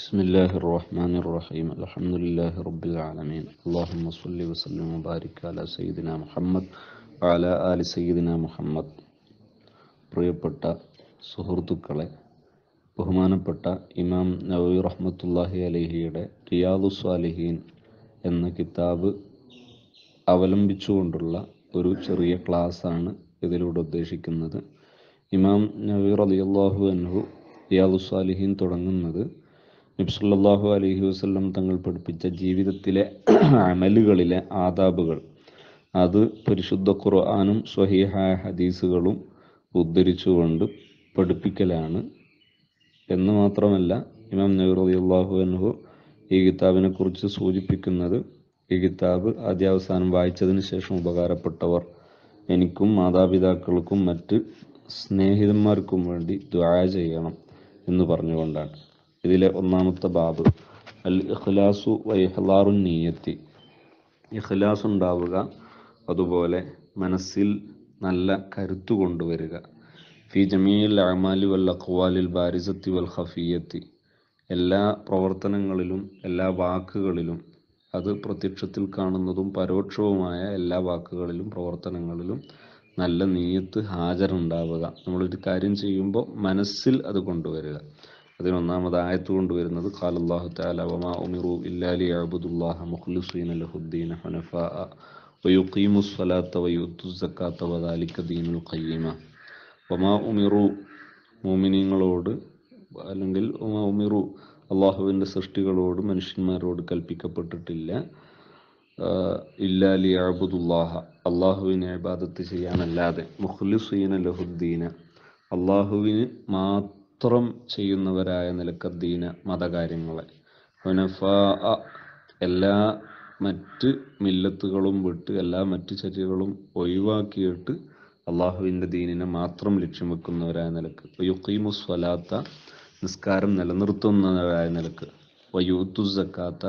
بسم الله الرحمن الرحيم الحمد لله رب العالمين اللهم صل وسلم وبارك على سيدنا محمد وعلى آل سيدنا محمد പ്രിയപ്പെട്ട സുഹൃത്തുക്കളെ ബഹുമാനപ്പെട്ട ഇമാം നവി റഹ്മത്തുല്ലാഹി അലഹിയുടെ റിയാദു സ്വാലിഹീൻ എന്ന കിതാബ് അവലംബിച്ചുകൊണ്ടുള്ള ഒരു ചെറിയ ക്ലാസ്സാണ് ഇതിലൂടെ ഉദ്ദേശിക്കുന്നത് ഇമാം നവീർ അലിയല്ലാഹു അൻഹു റിയാദു സ്വാലിഹീൻ തുടങ്ങുന്നത് നബ്സല്ലാഹു അലഹി വസല്ലം തങ്ങൾ പഠിപ്പിച്ച ജീവിതത്തിലെ അമലുകളിലെ ആദാബുകൾ അത് പരിശുദ്ധ ഖുർആാനും സ്വഹീഹായ ഹദീസുകളും ഉദ്ധരിച്ചുകൊണ്ട് പഠിപ്പിക്കലാണ് എന്ന് മാത്രമല്ല ഇമാം നബി അള്ളാഹു അൻഹു ഈ കിതാബിനെ കുറിച്ച് സൂചിപ്പിക്കുന്നത് ഈ കിതാബ് ആദ്യാവസാനം വായിച്ചതിന് ശേഷം ഉപകാരപ്പെട്ടവർ എനിക്കും മാതാപിതാക്കൾക്കും മറ്റ് സ്നേഹിതന്മാർക്കും വേണ്ടി ദ്വായ ചെയ്യണം എന്ന് പറഞ്ഞുകൊണ്ടാണ് ഇതിലെ ഒന്നാമത്തെ ബാബ് അൽ ഇഖ്ലാസു വൈഹ്ലാറു നീയത്തി ഇഖ്ലാസ് ഉണ്ടാവുക അതുപോലെ മനസ്സിൽ നല്ല കരുത്തു കൊണ്ടുവരിക ഫി ജമീൽ അമാലി വൽ അഖ്വാലിൽ ബാരിസത്തി വൽ ഖഫിയത്തി എല്ലാ പ്രവർത്തനങ്ങളിലും എല്ലാ വാക്കുകളിലും അത് പ്രത്യക്ഷത്തിൽ കാണുന്നതും പരോക്ഷവുമായ എല്ലാ വാക്കുകളിലും പ്രവർത്തനങ്ങളിലും നല്ല നീയത്ത് നമ്മൾ നമ്മളൊരു കാര്യം ചെയ്യുമ്പോൾ മനസ്സിൽ അത് കൊണ്ടുവരിക അതിനൊന്നാമത് ആയത്ത് കൊണ്ടുവരുന്നത് ഖാൽ വമാ ഉമിറു അല്ലെങ്കിൽ ഉമിറു അള്ളാഹുവിൻ്റെ സൃഷ്ടികളോട് മനുഷ്യന്മാരോട് കൽപ്പിക്കപ്പെട്ടിട്ടില്ല ഇല്ലാലി അബുദുല്ലാഹ അള്ളാഹുവിനെ അബാദത്ത് ചെയ്യാനല്ലാതെ മുഖ്ലിസീന ലഹുദ്ദീന അള്ളാഹുവിന് മാത്രം മാത്രം ചെയ്യുന്നവരായ നിലക്കദ്ദീന മതകാര്യങ്ങളെ ഹുനഫ എല്ലാ മറ്റ് മില്ലത്തുകളും വിട്ട് എല്ലാ മറ്റ് ചര്യകളും ഒഴിവാക്കിയിട്ട് അള്ളാഹുവിൻ്റെ ദീനിനെ മാത്രം ലക്ഷ്യം വെക്കുന്നവരായ നിലക്ക് യുക്കീമു സ്വലാത്ത നിസ്കാരം നിലനിർത്തുന്നവരായ നിലക്ക് വയ്യൂത്തു സക്കാത്ത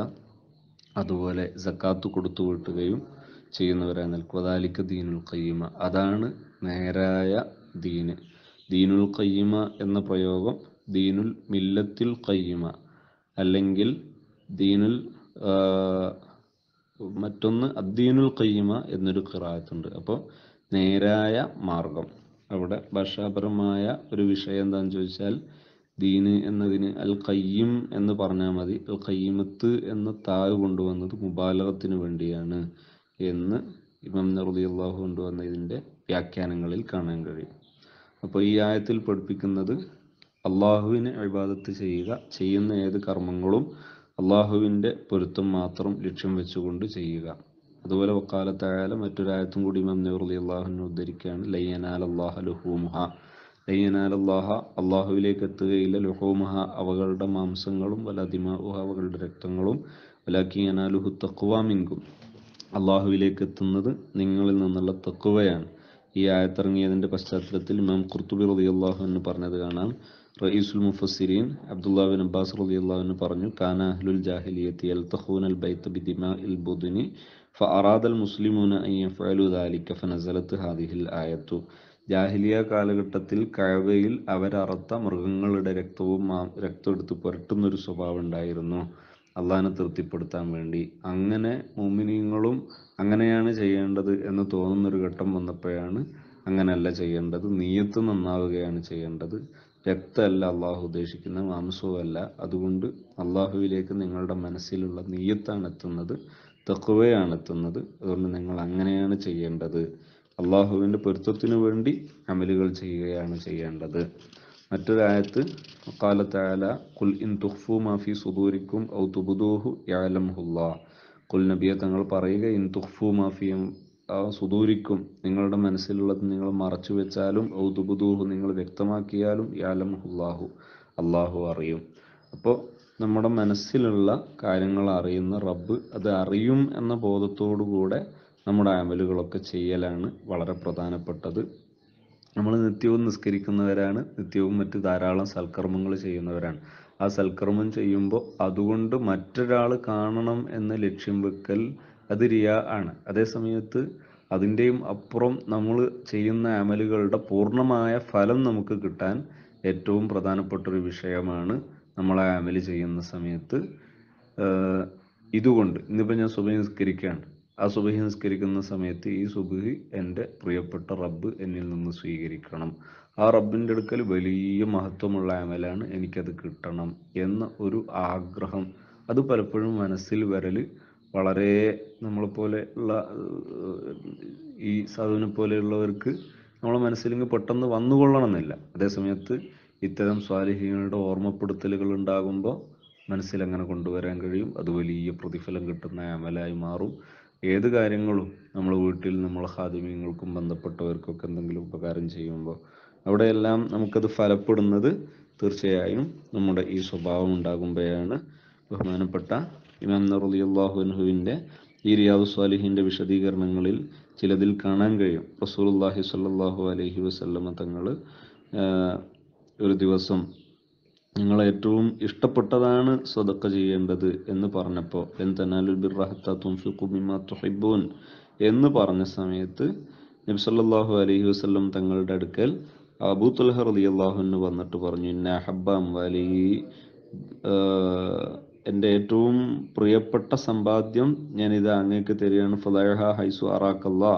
അതുപോലെ സക്കാത്ത് കൊടുത്തു വീട്ടുകയും ചെയ്യുന്നവരായ നിലക്ക് വതാലിക്ക് ദീനുൽ കയ്യമ അതാണ് നേരായ ദീന് ദീനുൽ ഖയ്യിമ എന്ന പ്രയോഗം ദീനുൽ മില്ലത്തുൽ ഖയ്യിമ അല്ലെങ്കിൽ ദീനുൽ മറ്റൊന്ന് അദ്ദീനുൽ ഖയ്യിമ എന്നൊരു ഉണ്ട് അപ്പോൾ നേരായ മാർഗം അവിടെ ഭാഷാപരമായ ഒരു വിഷയം എന്താണെന്ന് ചോദിച്ചാൽ ദീന് എന്നതിന് അൽ കയ്യം എന്ന് പറഞ്ഞാൽ മതി അൽ കയ്യമത്ത് എന്ന താഴ് കൊണ്ടുവന്നത് മുബാലകത്തിന് വേണ്ടിയാണ് എന്ന് ഇമാം കൊണ്ടുവന്ന കൊണ്ടുവന്നതിൻ്റെ വ്യാഖ്യാനങ്ങളിൽ കാണാൻ കഴിയും അപ്പോൾ ഈ ആയത്തിൽ പഠിപ്പിക്കുന്നത് അള്ളാഹുവിനെ അഭിബാദത്ത് ചെയ്യുക ചെയ്യുന്ന ഏത് കർമ്മങ്ങളും അള്ളാഹുവിൻ്റെ പൊരുത്തം മാത്രം ലക്ഷ്യം വെച്ചുകൊണ്ട് ചെയ്യുക അതുപോലെ വക്കാലത്തായാലും മറ്റൊരായത്തും കൂടി മന്ദി അള്ളാഹുവിനെ ഉദ്ധരിക്കുകയാണ് ലയ്യനാൽ അള്ളാഹ ലുഹൂമുഹ ലയ്യനാൽ അള്ളാഹ അള്ളാഹുവിലേക്ക് എത്തുകയില്ല ലുഹൂമുഹ അവകളുടെ മാംസങ്ങളും അതിമാഹ അവകളുടെ രക്തങ്ങളും വലാക്കി അനാലുഹു തക്കുവാമിങ്കും അള്ളാഹുവിലേക്ക് എത്തുന്നത് നിങ്ങളിൽ നിന്നുള്ള തക്കുവയാണ് ഈ ആയത്തിറങ്ങിയതിന്റെ പശ്ചാത്തലത്തിൽ ഇമാം ഖുർത്തുബി റതി അള്ളാഹു എന്ന് പറഞ്ഞത് കാണാം റയീസുൽ മുഫസിരീൻ അബ്ദുല്ലാബിൻ അബ്ബാസ് റതി അള്ളാഹുവിന് പറഞ്ഞു കാന അഹ്ലുൽ ജാഹിലിയത്തി അൽ തഹൂൻ അൽ ബൈത്ത് ബിദിമ ഇൽ ബുദിനി ഫഅറാദൽ മുസ്ലിമൂന അയ്യഫലു ദാലിക്ക ഫനസലത്ത് ഹാദിഹിൽ ആയത്തു ജാഹിലിയ കാലഘട്ടത്തിൽ കഴവയിൽ അവരറുത്ത മൃഗങ്ങളുടെ രക്തവും രക്തം എടുത്ത് പുരട്ടുന്നൊരു സ്വഭാവം ഉണ്ടായിരുന്നു അള്ളഹാനെ തൃപ്തിപ്പെടുത്താൻ വേണ്ടി അങ്ങനെ മുമിനിങ്ങളും അങ്ങനെയാണ് ചെയ്യേണ്ടത് എന്ന് തോന്നുന്നൊരു ഘട്ടം വന്നപ്പോഴാണ് അങ്ങനെയല്ല ചെയ്യേണ്ടത് നീയത്ത് നന്നാവുകയാണ് ചെയ്യേണ്ടത് രക്തമല്ല അള്ളാഹു ഉദ്ദേശിക്കുന്ന മാംസവുമല്ല അതുകൊണ്ട് അള്ളാഹുവിലേക്ക് നിങ്ങളുടെ മനസ്സിലുള്ള നീയത്താണ് എത്തുന്നത് തെക്കുവയാണ് എത്തുന്നത് അതുകൊണ്ട് നിങ്ങൾ അങ്ങനെയാണ് ചെയ്യേണ്ടത് അള്ളാഹുവിൻ്റെ പൊരുത്തത്തിനു വേണ്ടി അമലുകൾ ചെയ്യുകയാണ് ചെയ്യേണ്ടത് മറ്റൊരായത്ത് കാലത്തായാല കുൽ ഇൻ തുഹ്ഫു മാഫി സുദൂരിക്കും ഔ തുബുദൂഹു യാലംഹുല്ലാ കുൽ നബിയെ തങ്ങൾ പറയുക ഇൻ തുഹ്ഫു മാഫിയും സുദൂരിക്കും നിങ്ങളുടെ മനസ്സിലുള്ളത് നിങ്ങൾ മറച്ചു വെച്ചാലും ഔ തുബുദൂഹു നിങ്ങൾ വ്യക്തമാക്കിയാലും യാലംഹുല്ലാഹു അള്ളാഹു അറിയും അപ്പോൾ നമ്മുടെ മനസ്സിലുള്ള കാര്യങ്ങൾ അറിയുന്ന റബ്ബ് അത് അറിയും എന്ന ബോധത്തോടു കൂടെ നമ്മുടെ അമലുകളൊക്കെ ചെയ്യലാണ് വളരെ പ്രധാനപ്പെട്ടത് നമ്മൾ നിത്യവും നിസ്കരിക്കുന്നവരാണ് നിത്യവും മറ്റു ധാരാളം സൽക്കർമ്മങ്ങൾ ചെയ്യുന്നവരാണ് ആ സൽക്കർമ്മം ചെയ്യുമ്പോൾ അതുകൊണ്ട് മറ്റൊരാൾ കാണണം എന്ന ലക്ഷ്യം വെക്കൽ അത് റിയ ആണ് അതേസമയത്ത് അതിൻ്റെയും അപ്പുറം നമ്മൾ ചെയ്യുന്ന അമലുകളുടെ പൂർണ്ണമായ ഫലം നമുക്ക് കിട്ടാൻ ഏറ്റവും പ്രധാനപ്പെട്ട ഒരു വിഷയമാണ് നമ്മൾ ആ അമല് ചെയ്യുന്ന സമയത്ത് ഇതുകൊണ്ട് ഇന്നിപ്പോൾ ഞാൻ സുബ നിസ്കരിക്കുകയാണ് ആ സുബഹി നിസ്കരിക്കുന്ന സമയത്ത് ഈ സുബഹി എൻ്റെ പ്രിയപ്പെട്ട റബ്ബ് എന്നിൽ നിന്ന് സ്വീകരിക്കണം ആ റബ്ബിൻ്റെ അടുക്കൽ വലിയ മഹത്വമുള്ള അമലാണ് എനിക്കത് കിട്ടണം എന്ന ഒരു ആഗ്രഹം അത് പലപ്പോഴും മനസ്സിൽ വരൽ വളരെ നമ്മളെപ്പോലെ ഉള്ള ഈ സാധുവിനെ പോലെയുള്ളവർക്ക് നമ്മളെ മനസ്സിലിങ്ങ് പെട്ടെന്ന് വന്നുകൊള്ളണമെന്നില്ല അതേ സമയത്ത് ഇത്തരം സ്വാലിഹികളുടെ ഓർമ്മപ്പെടുത്തലുകൾ ഉണ്ടാകുമ്പോൾ മനസ്സിൽ അങ്ങനെ കൊണ്ടുവരാൻ കഴിയും അത് വലിയ പ്രതിഫലം കിട്ടുന്ന അമലായി മാറും ഏത് കാര്യങ്ങളും നമ്മൾ വീട്ടിൽ നമ്മൾ ഹാദിമ്യങ്ങൾക്കും ബന്ധപ്പെട്ടവർക്കൊക്കെ എന്തെങ്കിലും ഉപകാരം ചെയ്യുമ്പോൾ അവിടെയെല്ലാം നമുക്കത് ഫലപ്പെടുന്നത് തീർച്ചയായും നമ്മുടെ ഈ സ്വഭാവം ഉണ്ടാകുമ്പോഴാണ് ബഹുമാനപ്പെട്ട ഇമാം നറുദിയുല്ലാഹുൻഹുവിൻ്റെ ഈ റിയാദു സ്വാലിഹിൻ്റെ വിശദീകരണങ്ങളിൽ ചിലതിൽ കാണാൻ കഴിയും അള്ളാഹി സല്ലാഹു അലഹി വസല്ലമ തങ്ങൾ ഒരു ദിവസം നിങ്ങൾ ഏറ്റവും ഇഷ്ടപ്പെട്ടതാണ് സ്വതക്ക ചെയ്യേണ്ടത് എന്ന് പറഞ്ഞപ്പോൾ എന്തെന്നാലുബിറഹത്തുംഫിഖുബിമാഹിബൂൻ എന്ന് പറഞ്ഞ സമയത്ത് നബ്സല്ലാഹു അലഹി വസ്ലം തങ്ങളുടെ അടുക്കൽ അബൂ അലി അള്ളാഹു എന്ന് വന്നിട്ട് പറഞ്ഞു ഇന്ന ഹബ്ബാം വാലി എൻ്റെ ഏറ്റവും പ്രിയപ്പെട്ട സമ്പാദ്യം ഞാൻ ഇത് അങ്ങേക്ക് തരികയാണ് ഫലഹ ഹൈസു അറാക്കല്ലാ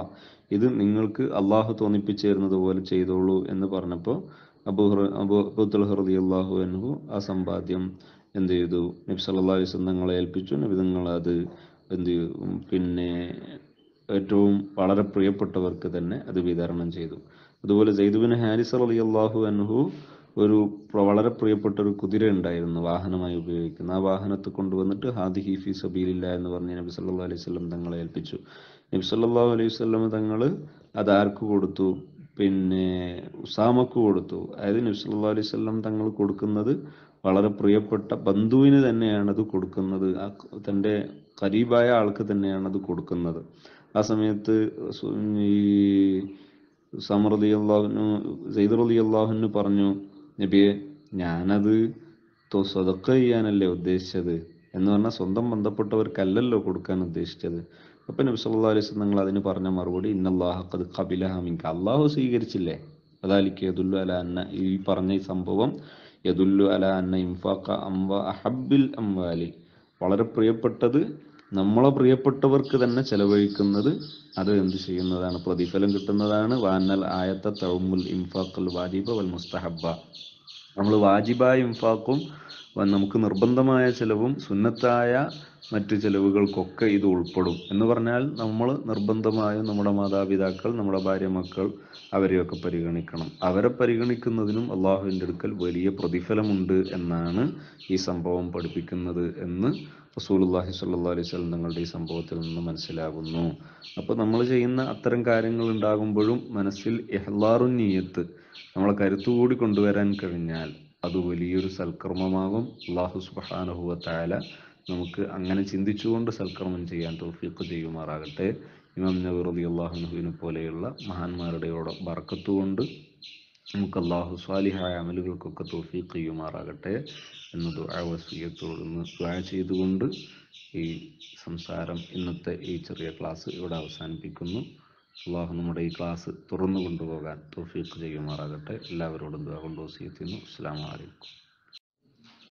ഇത് നിങ്ങൾക്ക് അള്ളാഹു തോന്നിപ്പിച്ചു തരുന്നത് പോലെ ചെയ്തോളൂ എന്ന് പറഞ്ഞപ്പോൾ അബൂഹ് അബൂത്തുൽഹർദി അള്ളാഹു അനുഹു ആ സമ്പാദ്യം എന്ത് ചെയ്തു നബി സല്ലാ തങ്ങളെ ഏൽപ്പിച്ചു നബി അത് എന്ത് പിന്നെ ഏറ്റവും വളരെ പ്രിയപ്പെട്ടവർക്ക് തന്നെ അത് വിതരണം ചെയ്തു അതുപോലെ ജയ്ദുബിൻ ഹാരിസ് അലി അള്ളാഹു അൻഹു ഒരു വളരെ പ്രിയപ്പെട്ട ഒരു കുതിര ഉണ്ടായിരുന്നു വാഹനമായി ഉപയോഗിക്കുന്ന ആ വാഹനത്തെ കൊണ്ടുവന്നിട്ട് ഹാദി ഹീഫി സബീലില്ല എന്ന് പറഞ്ഞ് നബി സല്ലാ അലൈഹി സ്വലം തങ്ങളെ ഏൽപ്പിച്ചു നബി സല്ലാഹു അലൈഹി സ്വലം തങ്ങൾ അത് ആർക്ക് കൊടുത്തു പിന്നെ ഉസാമക്ക് കൊടുത്തു അതായത് നബ്സല്ലാ അലൈഹി സ്വല്ലം തങ്ങൾ കൊടുക്കുന്നത് വളരെ പ്രിയപ്പെട്ട ബന്ധുവിന് തന്നെയാണ് അത് കൊടുക്കുന്നത് തൻ്റെ കരീബായ ആൾക്ക് തന്നെയാണ് അത് കൊടുക്കുന്നത് ആ സമയത്ത് ഈ സമർ അലി അള്ളാഹുനു സൈദർ അലി അള്ളാഹുനു പറഞ്ഞു നബിയെ ഞാനത് സ്വതക്ക ചെയ്യാനല്ലേ ഉദ്ദേശിച്ചത് എന്ന് പറഞ്ഞാൽ സ്വന്തം ബന്ധപ്പെട്ടവർക്കല്ലല്ലോ കൊടുക്കാൻ ഉദ്ദേശിച്ചത് അപ്പൊ നബി സല്ലാ അലൈഹി നിങ്ങൾ അതിന് പറഞ്ഞ മറുപടി ഇന്നല്ലാഹക്കത് കബിലഹമിൻക അള്ളാഹു സ്വീകരിച്ചില്ലേ അതാലിക്ക് യദുല്ലു അല അന്ന ഈ പറഞ്ഞ ഈ സംഭവം യദുല്ലു അല അന്ന ഇംഫാക്ക അംവ അഹബിൽ അംവാലി വളരെ പ്രിയപ്പെട്ടത് നമ്മളെ പ്രിയപ്പെട്ടവർക്ക് തന്നെ ചെലവഴിക്കുന്നത് അത് എന്ത് ചെയ്യുന്നതാണ് പ്രതിഫലം കിട്ടുന്നതാണ് വാനൽ ആയത്ത തൗമുൽ ഇംഫാഖുൽ വാജിബ വൽ മുസ്തഹബ നമ്മൾ വാജിബായ ഇംഫാക്കും നമുക്ക് നിർബന്ധമായ ചിലവും സുന്നത്തായ മറ്റ് ചിലവുകൾക്കൊക്കെ ഇത് ഉൾപ്പെടും എന്ന് പറഞ്ഞാൽ നമ്മൾ നിർബന്ധമായും നമ്മുടെ മാതാപിതാക്കൾ നമ്മുടെ ഭാര്യ മക്കൾ അവരെയൊക്കെ പരിഗണിക്കണം അവരെ പരിഗണിക്കുന്നതിനും അള്ളാഹുവിൻ്റെ അടുക്കൽ വലിയ പ്രതിഫലമുണ്ട് എന്നാണ് ഈ സംഭവം പഠിപ്പിക്കുന്നത് എന്ന് റസൂലുല്ലാഹി സല്ലാ അലൈഹി സ്വലം നിങ്ങളുടെ ഈ സംഭവത്തിൽ നിന്ന് മനസ്സിലാകുന്നു അപ്പോൾ നമ്മൾ ചെയ്യുന്ന അത്തരം കാര്യങ്ങൾ ഉണ്ടാകുമ്പോഴും മനസ്സിൽ എഹ്ലാറുനീയത്ത് നമ്മളെ കരുത്തുകൂടി കൊണ്ടുവരാൻ കഴിഞ്ഞാൽ അത് വലിയൊരു സൽക്കർമ്മമാകും അള്ളാഹു സുബാനഹുവ താല നമുക്ക് അങ്ങനെ ചിന്തിച്ചുകൊണ്ട് സൽക്കർമ്മം ചെയ്യാൻ തോഫിക്ക് ചെയ്യുമാറാകട്ടെ ഇമാം നബി അള്ളാഹുനുവിനെ പോലെയുള്ള മഹാന്മാരുടെയോടെ ബർക്കത്തുകൊണ്ട് നമുക്ക് അള്ളാഹു സ്വാലിഹായ അമലുകൾക്കൊക്കെ തോഫിക്ക് ചെയ്യുമാറാകട്ടെ എന്ന് ദുആവസീയത്തോട് ഇന്ന് ദുആ ചെയ്തുകൊണ്ട് ഈ സംസാരം ഇന്നത്തെ ഈ ചെറിയ ക്ലാസ് ഇവിടെ അവസാനിപ്പിക്കുന്നു അള്ളാഹു നമ്മുടെ ഈ ക്ലാസ് തുറന്നു കൊണ്ടുപോകാൻ തോഫീക്ക് ചെയ്യുമാറാകട്ടെ എല്ലാവരോടും ദുഃഖം ദോസിയെത്തുന്നു അസ്സാം വലൈക്കും